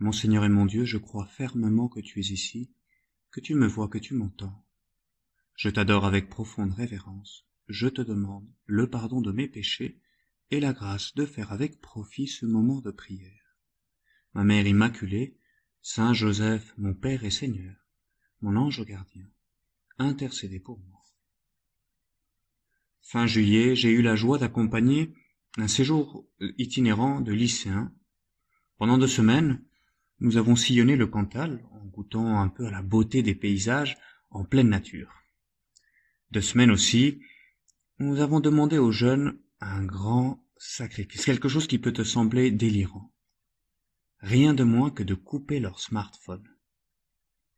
mon Seigneur et mon Dieu, je crois fermement que tu es ici, que tu me vois, que tu m'entends. Je t'adore avec profonde révérence, je te demande le pardon de mes péchés et la grâce de faire avec profit ce moment de prière. Ma Mère Immaculée, Saint Joseph, mon Père et Seigneur, mon ange gardien, intercédez pour moi. Fin juillet, j'ai eu la joie d'accompagner un séjour itinérant de lycéens. Pendant deux semaines, nous avons sillonné le Cantal en goûtant un peu à la beauté des paysages en pleine nature. Deux semaines aussi, nous avons demandé aux jeunes un grand sacrifice, quelque chose qui peut te sembler délirant. Rien de moins que de couper leur smartphone.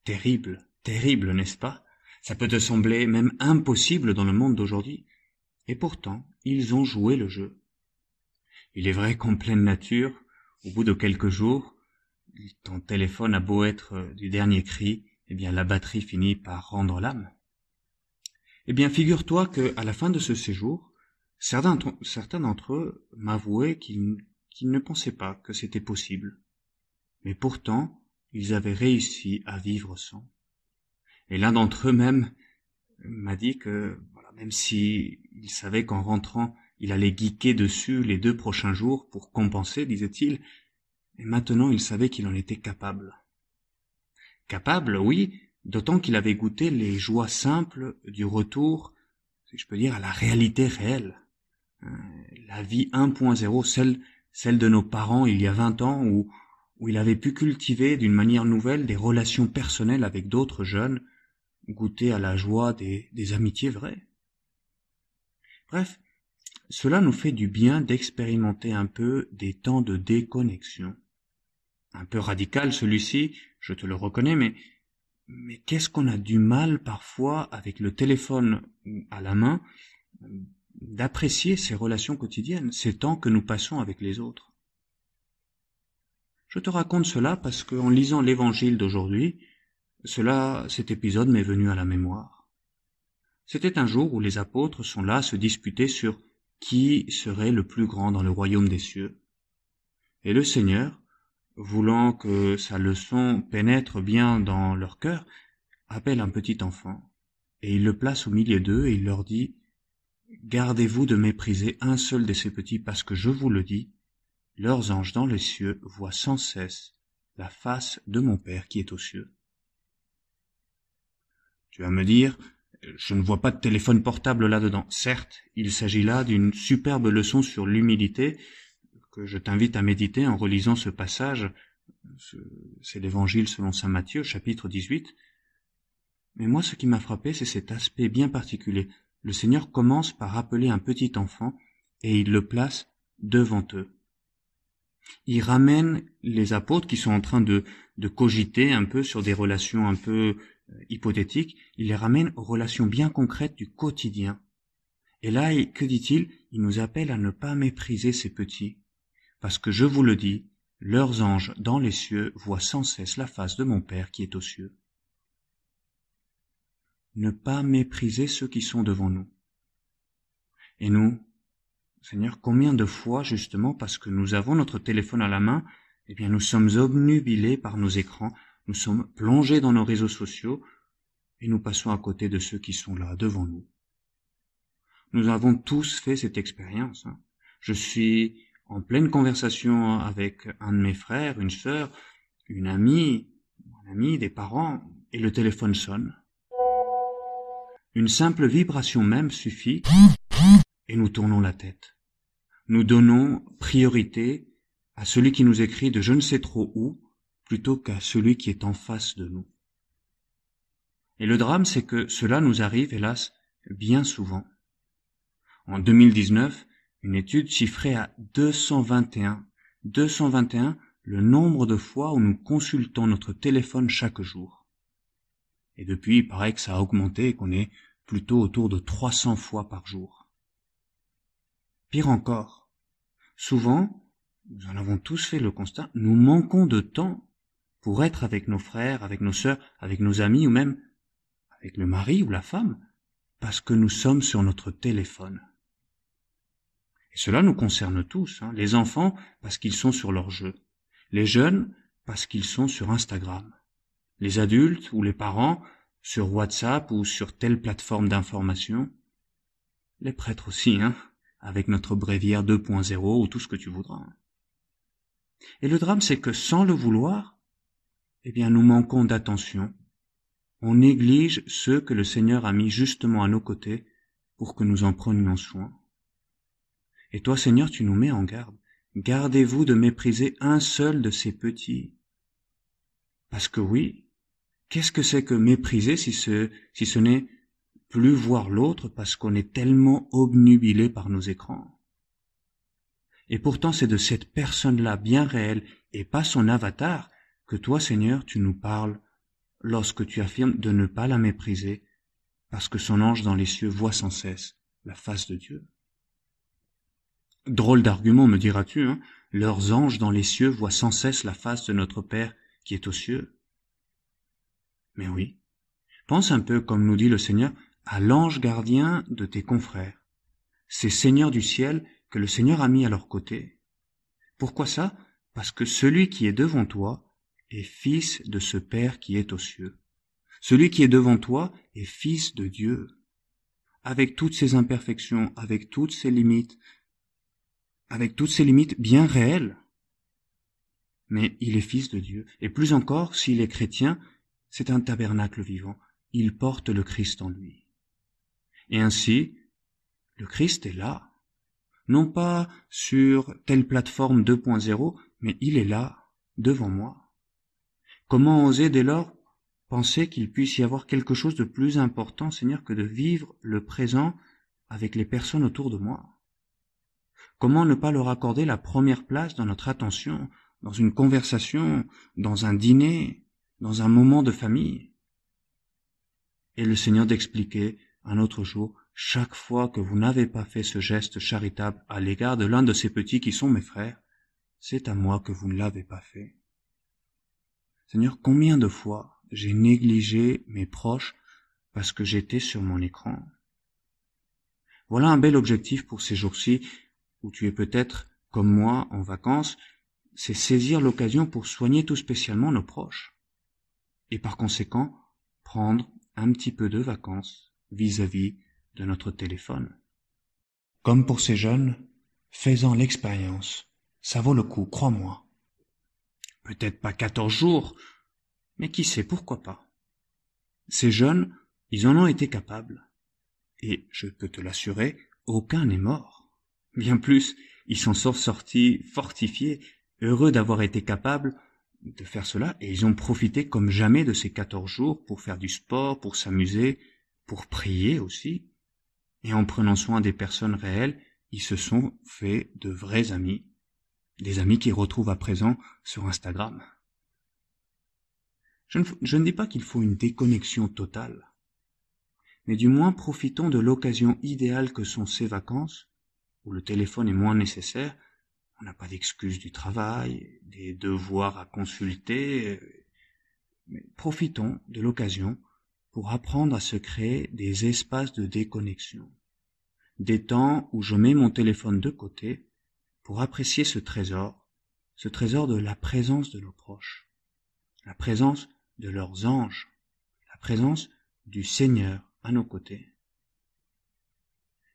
Terrible, terrible, n'est-ce pas Ça peut te sembler même impossible dans le monde d'aujourd'hui. Et pourtant, ils ont joué le jeu. Il est vrai qu'en pleine nature, au bout de quelques jours, ton téléphone a beau être euh, du dernier cri, eh bien la batterie finit par rendre l'âme. Eh bien, figure-toi que à la fin de ce séjour, certains, d'entre eux m'avouaient qu'ils ne pensaient pas que c'était possible. Mais pourtant, ils avaient réussi à vivre sans. Et l'un d'entre eux même m'a dit que voilà, même si savait qu'en rentrant, il allait geeker dessus les deux prochains jours pour compenser, disait-il, et maintenant il savait qu'il en était capable capable oui d'autant qu'il avait goûté les joies simples du retour si je peux dire à la réalité réelle euh, la vie 1.0 celle celle de nos parents il y a vingt ans où où il avait pu cultiver d'une manière nouvelle des relations personnelles avec d'autres jeunes goûter à la joie des amitiés vraies bref cela nous fait du bien d'expérimenter un peu des temps de déconnexion un peu radical celui-ci, je te le reconnais, mais, mais qu'est-ce qu'on a du mal parfois avec le téléphone à la main euh, d'apprécier ces relations quotidiennes, ces temps que nous passons avec les autres. Je te raconte cela parce qu'en lisant l'évangile d'aujourd'hui, cela, cet épisode m'est venu à la mémoire. C'était un jour où les apôtres sont là à se disputer sur qui serait le plus grand dans le royaume des cieux. Et le Seigneur, voulant que sa leçon pénètre bien dans leur cœur, appelle un petit enfant, et il le place au milieu d'eux, et il leur dit Gardez-vous de mépriser un seul de ces petits, parce que je vous le dis, leurs anges dans les cieux voient sans cesse la face de mon Père qui est aux cieux. Tu vas me dire, je ne vois pas de téléphone portable là-dedans. Certes, il s'agit là d'une superbe leçon sur l'humilité, que je t'invite à méditer en relisant ce passage, c'est l'évangile selon saint Matthieu, chapitre 18. Mais moi, ce qui m'a frappé, c'est cet aspect bien particulier. Le Seigneur commence par appeler un petit enfant et il le place devant eux. Il ramène les apôtres qui sont en train de, de cogiter un peu sur des relations un peu euh, hypothétiques, il les ramène aux relations bien concrètes du quotidien. Et là, que dit-il Il nous appelle à ne pas mépriser ces petits parce que je vous le dis, leurs anges dans les cieux voient sans cesse la face de mon Père qui est aux cieux. Ne pas mépriser ceux qui sont devant nous. Et nous, Seigneur, combien de fois, justement, parce que nous avons notre téléphone à la main, eh bien, nous sommes obnubilés par nos écrans, nous sommes plongés dans nos réseaux sociaux, et nous passons à côté de ceux qui sont là devant nous. Nous avons tous fait cette expérience. Hein. Je suis en pleine conversation avec un de mes frères, une sœur, une amie, un ami, des parents, et le téléphone sonne. Une simple vibration même suffit, et nous tournons la tête. Nous donnons priorité à celui qui nous écrit de je ne sais trop où, plutôt qu'à celui qui est en face de nous. Et le drame, c'est que cela nous arrive, hélas, bien souvent. En 2019, une étude chiffrée à 221. 221 le nombre de fois où nous consultons notre téléphone chaque jour. Et depuis, il paraît que ça a augmenté et qu'on est plutôt autour de 300 fois par jour. Pire encore, souvent, nous en avons tous fait le constat, nous manquons de temps pour être avec nos frères, avec nos sœurs, avec nos amis ou même avec le mari ou la femme, parce que nous sommes sur notre téléphone. Et cela nous concerne tous, hein, les enfants parce qu'ils sont sur leur jeu, les jeunes parce qu'ils sont sur Instagram, les adultes ou les parents sur WhatsApp ou sur telle plateforme d'information, les prêtres aussi, hein, avec notre bréviaire 2.0 ou tout ce que tu voudras. Et le drame, c'est que sans le vouloir, eh bien, nous manquons d'attention. On néglige ceux que le Seigneur a mis justement à nos côtés pour que nous en prenions soin. Et toi, Seigneur, tu nous mets en garde. Gardez-vous de mépriser un seul de ces petits. Parce que oui, qu'est-ce que c'est que mépriser si ce, si ce n'est plus voir l'autre parce qu'on est tellement obnubilé par nos écrans? Et pourtant, c'est de cette personne-là bien réelle et pas son avatar que toi, Seigneur, tu nous parles lorsque tu affirmes de ne pas la mépriser parce que son ange dans les cieux voit sans cesse la face de Dieu. Drôle d'argument, me diras-tu, hein leurs anges dans les cieux voient sans cesse la face de notre Père qui est aux cieux. Mais oui, pense un peu, comme nous dit le Seigneur, à l'ange gardien de tes confrères, ces seigneurs du ciel que le Seigneur a mis à leur côté. Pourquoi ça Parce que celui qui est devant toi est fils de ce Père qui est aux cieux. Celui qui est devant toi est fils de Dieu. Avec toutes ses imperfections, avec toutes ses limites, avec toutes ses limites bien réelles. Mais il est fils de Dieu, et plus encore, s'il est chrétien, c'est un tabernacle vivant, il porte le Christ en lui. Et ainsi, le Christ est là, non pas sur telle plateforme 2.0, mais il est là, devant moi. Comment oser dès lors penser qu'il puisse y avoir quelque chose de plus important, Seigneur, que de vivre le présent avec les personnes autour de moi Comment ne pas leur accorder la première place dans notre attention, dans une conversation, dans un dîner, dans un moment de famille Et le Seigneur d'expliquer un autre jour, chaque fois que vous n'avez pas fait ce geste charitable à l'égard de l'un de ces petits qui sont mes frères, c'est à moi que vous ne l'avez pas fait. Seigneur, combien de fois j'ai négligé mes proches parce que j'étais sur mon écran. Voilà un bel objectif pour ces jours-ci, ou tu es peut-être, comme moi, en vacances, c'est saisir l'occasion pour soigner tout spécialement nos proches. Et par conséquent, prendre un petit peu de vacances vis-à-vis de notre téléphone. Comme pour ces jeunes, faisant l'expérience. Ça vaut le coup, crois-moi. Peut-être pas quatorze jours, mais qui sait, pourquoi pas. Ces jeunes, ils en ont été capables. Et, je peux te l'assurer, aucun n'est mort. Bien plus, ils s'en sont sortis fortifiés, heureux d'avoir été capables de faire cela, et ils ont profité comme jamais de ces quatorze jours pour faire du sport, pour s'amuser, pour prier aussi. Et en prenant soin des personnes réelles, ils se sont fait de vrais amis, des amis qu'ils retrouvent à présent sur Instagram. je ne dis pas qu'il faut une déconnexion totale, mais du moins profitons de l'occasion idéale que sont ces vacances le téléphone est moins nécessaire, on n'a pas d'excuses du travail, des devoirs à consulter, mais profitons de l'occasion pour apprendre à se créer des espaces de déconnexion, des temps où je mets mon téléphone de côté pour apprécier ce trésor, ce trésor de la présence de nos proches, la présence de leurs anges, la présence du Seigneur à nos côtés.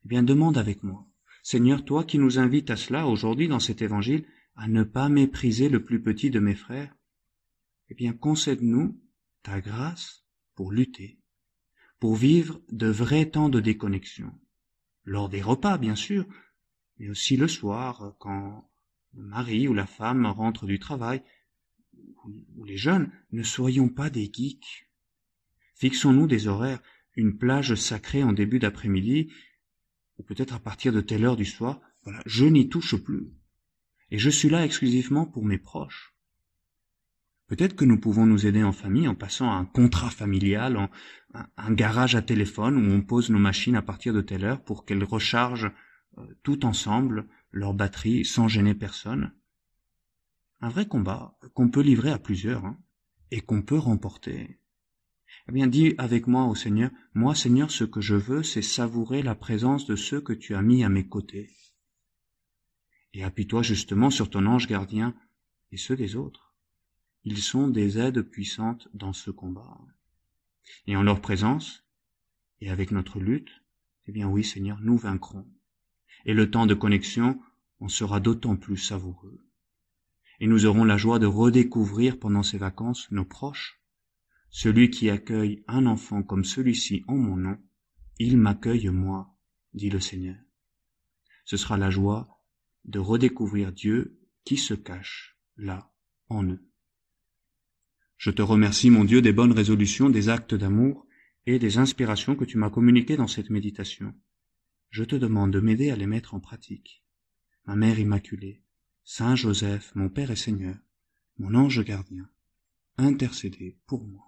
Eh bien, demande avec moi. Seigneur, toi qui nous invites à cela aujourd'hui dans cet évangile, à ne pas mépriser le plus petit de mes frères, eh bien concède-nous ta grâce pour lutter, pour vivre de vrais temps de déconnexion, lors des repas bien sûr, mais aussi le soir quand le mari ou la femme rentre du travail, ou les jeunes, ne soyons pas des geeks. Fixons-nous des horaires, une plage sacrée en début d'après-midi, ou peut-être à partir de telle heure du soir, voilà, je n'y touche plus. Et je suis là exclusivement pour mes proches. Peut-être que nous pouvons nous aider en famille en passant à un contrat familial, en, un, garage à téléphone où on pose nos machines à partir de telle heure pour qu'elles rechargent euh, tout ensemble leurs batteries sans gêner personne. Un vrai combat qu'on peut livrer à plusieurs hein, et qu'on peut remporter. Eh bien, dis avec moi, au Seigneur, moi, Seigneur, ce que je veux, c'est savourer la présence de ceux que tu as mis à mes côtés. Et appuie-toi justement sur ton ange gardien et ceux des autres. Ils sont des aides puissantes dans ce combat. Et en leur présence, et avec notre lutte, eh bien oui, Seigneur, nous vaincrons. Et le temps de connexion en sera d'autant plus savoureux. Et nous aurons la joie de redécouvrir pendant ces vacances nos proches, celui qui accueille un enfant comme celui-ci en mon nom, il m'accueille moi, dit le Seigneur. Ce sera la joie de redécouvrir Dieu qui se cache là en eux. Je te remercie, mon Dieu, des bonnes résolutions, des actes d'amour et des inspirations que tu m'as communiquées dans cette méditation. Je te demande de m'aider à les mettre en pratique. Ma Mère Immaculée, Saint Joseph, mon Père et Seigneur, mon ange gardien, intercédez pour moi.